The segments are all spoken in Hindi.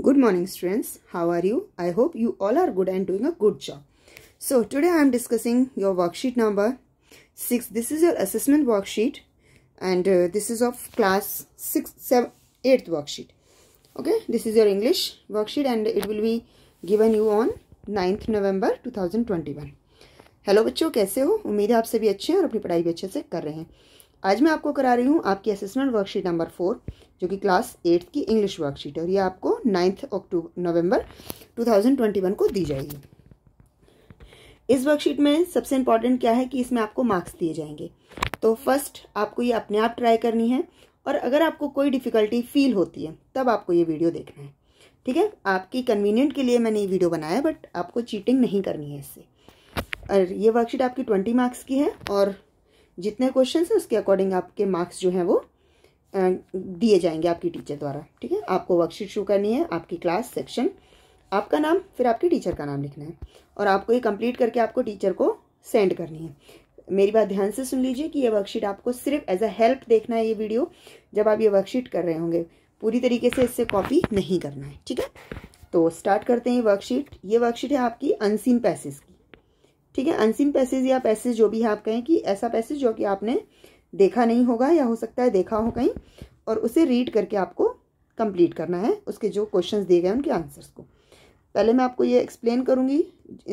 Good morning students. How are you? I hope you all are good and doing a good job. So today I am discussing your worksheet number 6. This is your assessment worksheet and uh, this is of class 6, 7, 8th worksheet. Okay, this is your English worksheet and it will be given you on 9th November 2021. Hello बच्चों कैसे हो उम्मीद है आप सभी अच्छे हैं और अपनी पढ़ाई भी अच्छे से कर रहे हैं आज मैं आपको करा रही हूँ आपकी असेसमेंट वर्कशीट नंबर फोर जो कि क्लास एट्थ की इंग्लिश वर्कशीट है और ये आपको नाइन्थ अक्टूबर नवंबर 2021 को दी जाएगी इस वर्कशीट में सबसे इम्पॉर्टेंट क्या है कि इसमें आपको मार्क्स दिए जाएंगे तो फर्स्ट आपको ये अपने आप ट्राई करनी है और अगर आपको कोई डिफ़िकल्टी फील होती है तब आपको ये वीडियो देखना है ठीक है आपकी कन्वीनियंट के लिए मैंने ये वीडियो बनाया बट आपको चीटिंग नहीं करनी है इससे और ये वर्कशीट आपकी ट्वेंटी मार्क्स की है और जितने क्वेश्चन हैं उसके अकॉर्डिंग आपके मार्क्स जो हैं वो दिए जाएंगे आपकी टीचर द्वारा ठीक है आपको वर्कशीट शुरू करनी है आपकी क्लास सेक्शन आपका नाम फिर आपके टीचर का नाम लिखना है और आपको ये कंप्लीट करके आपको टीचर को सेंड करनी है मेरी बात ध्यान से सुन लीजिए कि ये वर्कशीट आपको सिर्फ एज अ हेल्प देखना है ये वीडियो जब आप ये वर्कशीट कर रहे होंगे पूरी तरीके से इससे कॉपी नहीं करना है ठीक है तो स्टार्ट करते हैं ये वर्कशीट ये वर्कशीट है आपकी अनसीन पैसेज की ठीक है अनसिम पैसेज या पैसेज जो भी है आप कहें कि ऐसा पैसेज जो कि आपने देखा नहीं होगा या हो सकता है देखा हो कहीं और उसे रीड करके आपको कंप्लीट करना है उसके जो क्वेश्चन दिए गए उनके आंसर्स को पहले मैं आपको ये एक्सप्लेन करूँगी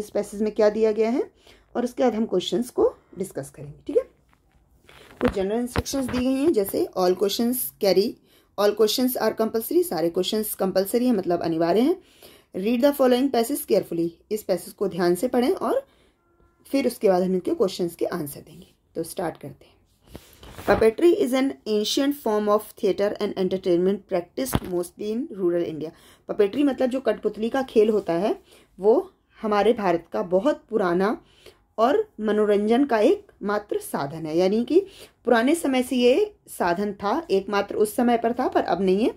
इस पैसेज में क्या दिया गया है और उसके बाद हम क्वेश्चन को डिस्कस करेंगे ठीक है कुछ जनरल इंस्ट्रक्शन दी गई हैं जैसे all question carry all question are compulsory सारे क्वेश्चन कंपल्सरी है मतलब अनिवार्य हैं read the following passage carefully इस पैसेज को ध्यान से पढ़ें और फिर उसके बाद हम इनके क्वेश्चंस के आंसर देंगे तो स्टार्ट करते हैं puppetry is an ancient form of theatre and entertainment practice mostly in rural India puppetry मतलब जो कठपुतली का खेल होता है वो हमारे भारत का बहुत पुराना और मनोरंजन का एक मात्र साधन है यानी कि पुराने समय से ये साधन था एकमात्र उस समय पर था पर अब नहीं है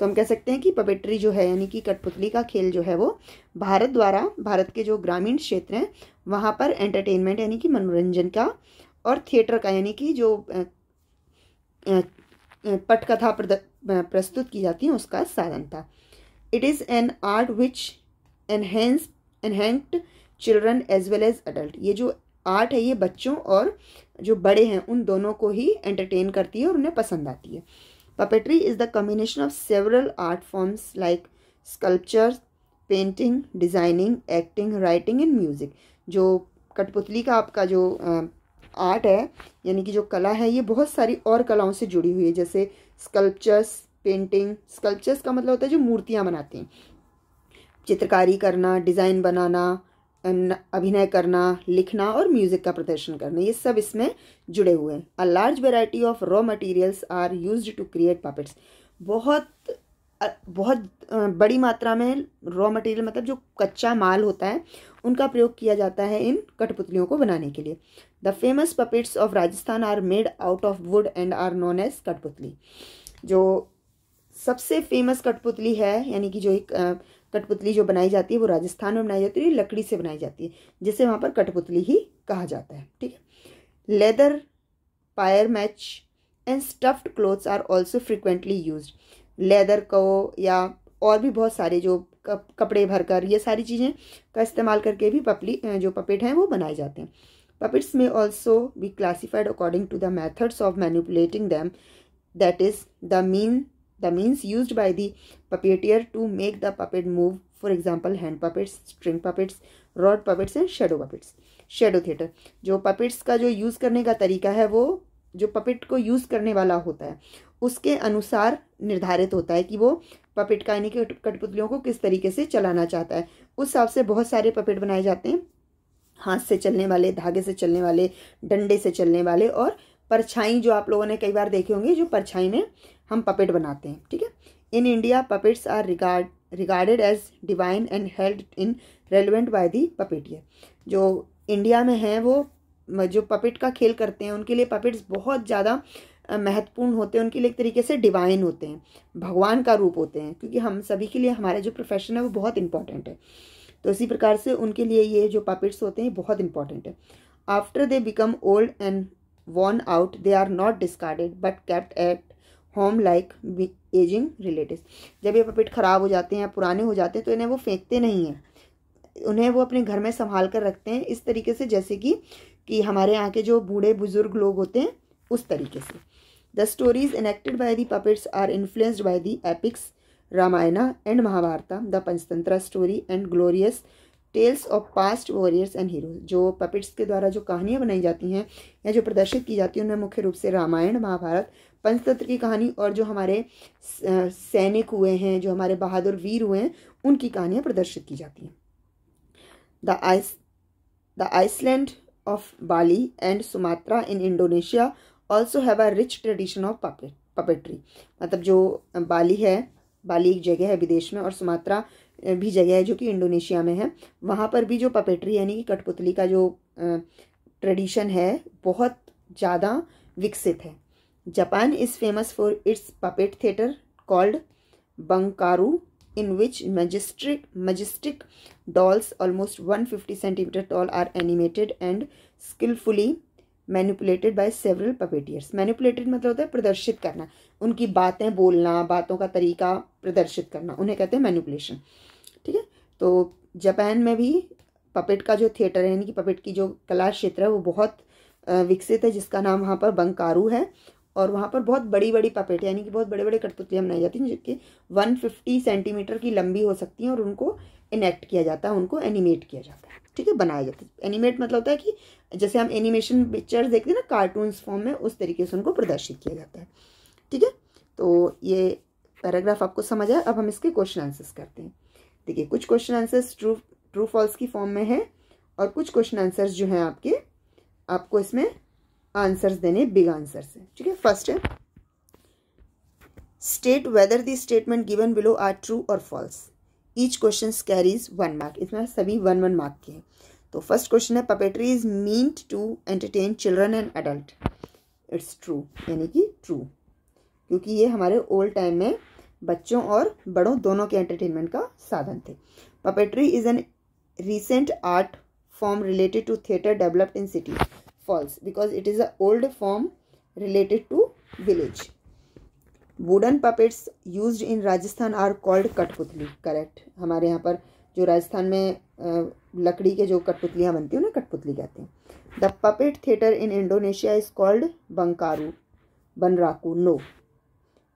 तो हम कह सकते हैं कि पपेट्री जो है यानी कि कठपुतली का खेल जो है वो भारत द्वारा भारत के जो ग्रामीण क्षेत्र हैं वहाँ पर एंटरटेनमेंट यानी कि मनोरंजन का और थिएटर का यानी कि जो पटकथा प्रस्तुत की जाती है उसका साधन था it is an art which enhance enhanced children as well as adult ये जो आर्ट है ये बच्चों और जो बड़े हैं उन दोनों को ही एंटरटेन करती है और उन्हें पसंद आती है Puppetry is the combination of several art forms like sculpture, painting, designing, acting, writing and music. जो कठपुतली का आपका जो आर्ट है यानी कि जो कला है ये बहुत सारी और कलाओं से जुड़ी हुई है जैसे स्कल्पचर्स पेंटिंग स्कल्पचर्स का मतलब होता है जो मूर्तियाँ बनाते हैं चित्रकारी करना डिज़ाइन बनाना अभिनय करना लिखना और म्यूज़िक का प्रदर्शन करना ये सब इसमें जुड़े हुए हैं a large variety of raw materials are use to create puppets बहुत बहुत बड़ी मात्रा में रॉ मटेरियल मतलब जो कच्चा माल होता है उनका प्रयोग किया जाता है इन कठपुतलियों को बनाने के लिए the famous puppets of Rajasthan are made out of wood and are known as kathputli जो सबसे फेमस कठपुतली है यानी कि जो एक कठपुतली जो बनाई जाती है वो राजस्थान में बनाई जाती है लकड़ी से बनाई जाती है जिसे वहाँ पर कठपुतली ही कहा जाता है ठीक है leather papier mache and stuffed cloths are also frequently use leather को या और भी बहुत सारे जो कपड़े भरकर ये सारी चीज़ें का इस्तेमाल करके भी पपली जो पपेट हैं वो बनाए जाते हैं पपेट्स में also be classified according to the methods of manipulating them that is the mean The means used by the puppeteer to make the puppet move, for example, hand puppets, string puppets, rod puppets and shadow puppets shadow theatre जो पपेट्स का जो यूज़ करने का तरीका है वो जो पपेट को यूज़ करने वाला होता है उसके अनुसार निर्धारित होता है कि वो पपेट का यानी कि कठपुतलियों को किस तरीके से चलाना चाहता है उस हिसाब से बहुत सारे पपेट बनाए जाते हैं हाथ से चलने वाले धागे से चलने वाले डंडे से चलने वाले और परछाई जो आप लोगों ने कई बार देखे होंगे जो परछाई में हम पपेट बनाते हैं ठीक है in India puppets are regard regarded as divine and held in relevant by the puppeteer जो इंडिया में हैं वो जो पपेट का खेल करते हैं उनके लिए पपेट्स बहुत ज़्यादा महत्वपूर्ण होते हैं उनके लिए एक तरीके से डिवाइन होते हैं भगवान का रूप होते हैं क्योंकि हम सभी के लिए हमारा जो प्रोफेशन है वो बहुत इंपॉर्टेंट है तो इसी प्रकार से उनके लिए ये जो पपेट्स होते हैं बहुत इंपॉर्टेंट है after they become old and worn out they are not discarded but kept at home like ageing relative जब ये पपेट ख़राब हो जाते हैं या पुराने हो जाते हैं तो इन्हें वो फेंकते नहीं हैं उन्हें वो अपने घर में संभाल कर रखते हैं इस तरीके से जैसे कि कि हमारे यहाँ के जो बूढ़े बुजुर्ग लोग होते हैं उस तरीके से the stories enacted by the puppets are influenced by the epics Ramayana and Mahabharata the Panchatantra story and glorious tales of past warriors and hero जो पपिट्स के द्वारा जो कहानियाँ बनाई जाती हैं या जो प्रदर्शित की जाती हैं उनमें मुख्य रूप से रामायण महाभारत पंचतंत्र की कहानी और जो हमारे सैनिक हुए हैं जो हमारे बहादुर वीर हुए हैं उनकी कहानियाँ प्रदर्शित की जाती हैं the ice the island of Bali and Sumatra in Indonesia also have a rich tradition of puppet puppetry मतलब जो बाली है बाली एक जगह है विदेश में और सुमात्रा भी जगह है जो कि इंडोनेशिया में है वहाँ पर भी जो पपेट्री यानी कि कठपुतली का जो ट्रेडिशन है बहुत ज़्यादा विकसित है Japan is famous for its puppet theatre called Bunkaru in which majestic majestic dolls almost one fifty centimetre tall are animated and skilfully manipulated by several puppeteers manipulated मतलब होता है प्रदर्शित करना उनकी बातें बोलना बातों का तरीका प्रदर्शित करना उन्हें कहते हैं मैनिपुलेशन ठीक है तो जापान में भी पपेट का जो थिएटर है यानी कि पपेट की जो कला क्षेत्र है वो बहुत विकसित है जिसका नाम वहाँ पर बंकारू है और वहाँ पर बहुत बड़ी बड़ी पपेट यानी कि बहुत बड़े बड़े कठपुतलियाँ बनाई जाती हैं जबकि वन फिफ्टी सेंटीमीटर की लंबी हो सकती हैं और उनको इनेक्ट किया जाता है उनको एनिमेट किया जाता है ठीक है बनाया जाता है एनिमेट मतलब होता है कि जैसे हम एनिमेशन पिक्चर्स देखते हैं ना कार्टून्स फॉर्म में उस तरीके से उनको प्रदर्शित किया जाता है ठीक है तो ये पैराग्राफ आपको समझ आया अब हम इसके क्वेश्चन आंसर्स करते हैं देखिए कुछ question answers true true false की फॉर्म में है और कुछ क्वेश्चन आंसर्स जो हैं आपके आपको इसमें आंसर्स देने बिग आंसर्स हैं ठीक है फर्स्ट है state whether the statement given below are true और false each question carries one mark इसमें सभी वन वन मार्क के हैं तो फर्स्ट क्वेश्चन है puppetry is mean to entertain children and adult it's true यानी कि ट्रू क्योंकि ये हमारे ओल्ड टाइम में बच्चों और बड़ों दोनों के एंटरटेनमेंट का साधन थे puppetry is an recent art form related to theatre developed in city false because it is a old form related to village wooden puppets use in Rajasthan are called kathputli correct हमारे यहाँ पर जो राजस्थान में लकड़ी के जो कठपुतलियाँ बनती हैं उन्हें कठपुतली कहते हैं the puppet theatre in Indonesia is called Bunkaru Bunraku no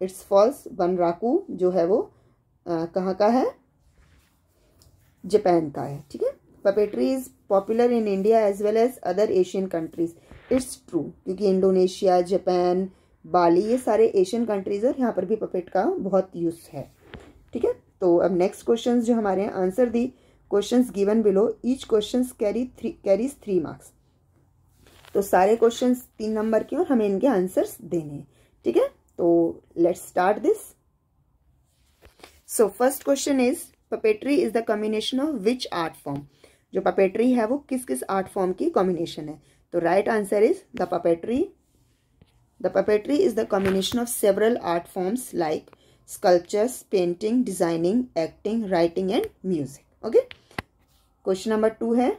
it's false Bunraku जो है वो कहाँ का है जापान का है ठीक है puppetry is popular in India as well as other Asian countries it's true क्योंकि इंडोनेशिया जापान बाली ये सारे एशियन कंट्रीज और यहाँ पर भी पपेट का बहुत यूज है ठीक है तो अब नेक्स्ट क्वेश्चन जो हमारे यहाँ answer the question given below each question carry three carries three marks तो सारे क्वेश्चन तीन नंबर के और हमें इनके आंसर्स देने हैं ठीक है तो let's start this so first question is puppetry is the combination of which art form जो पपेट्री है वो किस किस आर्ट फॉर्म की कॉम्बिनेशन है तो right answer is the puppetry the puppetry is the combination of several art forms like sculptures painting designing acting writing and music okay question number two है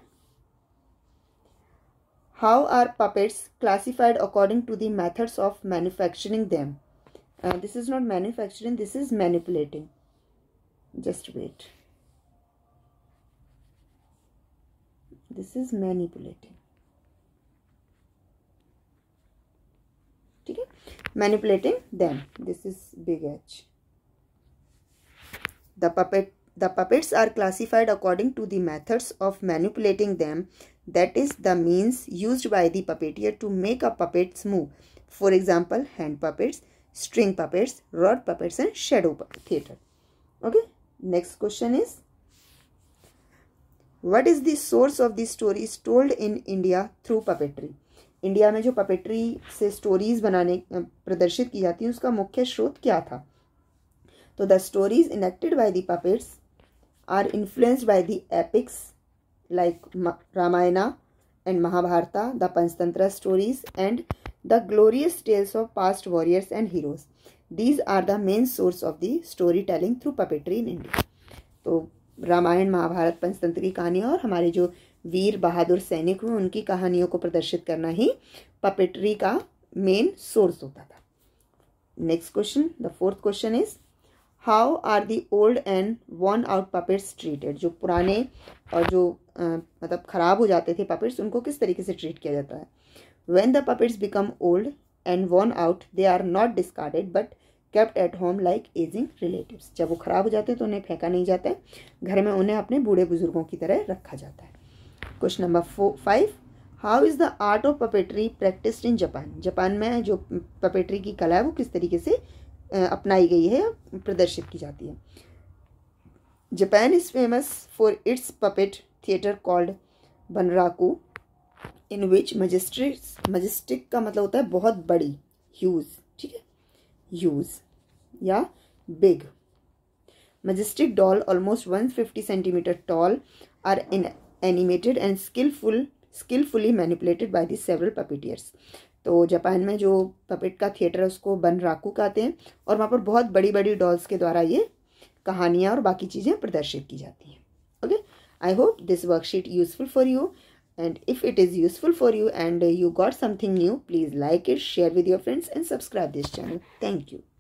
how are puppets classified according to the methods of manufacturing them uh, this is not manufacturing this is manipulating just wait this is manipulating okay manipulating them this is big h the puppet the puppets are classified according to the methods of manipulating them that is the means used by the puppeteer to make a puppet's move for example hand puppets string puppets, rod puppets and shadow puppet theater. Okay. Next question is, what is the source of the stories told in India through puppetry? India में जो पपेट्री से स्टोरीज बनाने प्रदर्शित की जाती है उसका मुख्य स्रोत क्या था तो the stories enacted by the puppets are influenced by the epics like Ramayana and Mahabharata the Panchatantra stories and the glorious tales of past warriors and heroes these are the main source of the story telling through puppetry in India तो रामायण महाभारत पंचतंत्र की कहानी और हमारे जो वीर बहादुर सैनिक हुए उनकी कहानियों को प्रदर्शित करना ही पपेट्री का मेन सोर्स होता था next question the fourth question is how are the old and worn out puppets treated जो पुराने और जो आ, मतलब ख़राब हो जाते थे पपेट्स उनको किस तरीके से ट्रीट किया जाता है When the puppets become old and worn out, they are not discarded but kept at home like aging relatives जब वो ख़राब हो जाते हैं तो उन्हें फेंका नहीं जाता है घर में उन्हें अपने बूढ़े बुजुर्गों की तरह रखा जाता है question number five how is the art of puppetry practice in Japan Japan में जो पपेट्री की कला है वो किस तरीके से अपनाई गई है प्रदर्शित की जाती है Japan is famous for its puppet theatre called Bunraku in which magistrate majestic का मतलब होता है बहुत बड़ी ह्यूज ठीक है ह्यूज या big majestic doll almost one fifty centimetre tall are in animated and skilful skilfully manipulated by the several puppeteers तो जापान में जो पपेट का थिएटर है उसको बनराकू कहते हैं और वहाँ पर बहुत बड़ी बड़ी डॉल्स के द्वारा ये कहानियाँ और बाकी चीज़ें प्रदर्शित की जाती हैं okay I hope this worksheet useful for you and if it is useful for you and you got something new please like it share with your friends and subscribe this channel thank you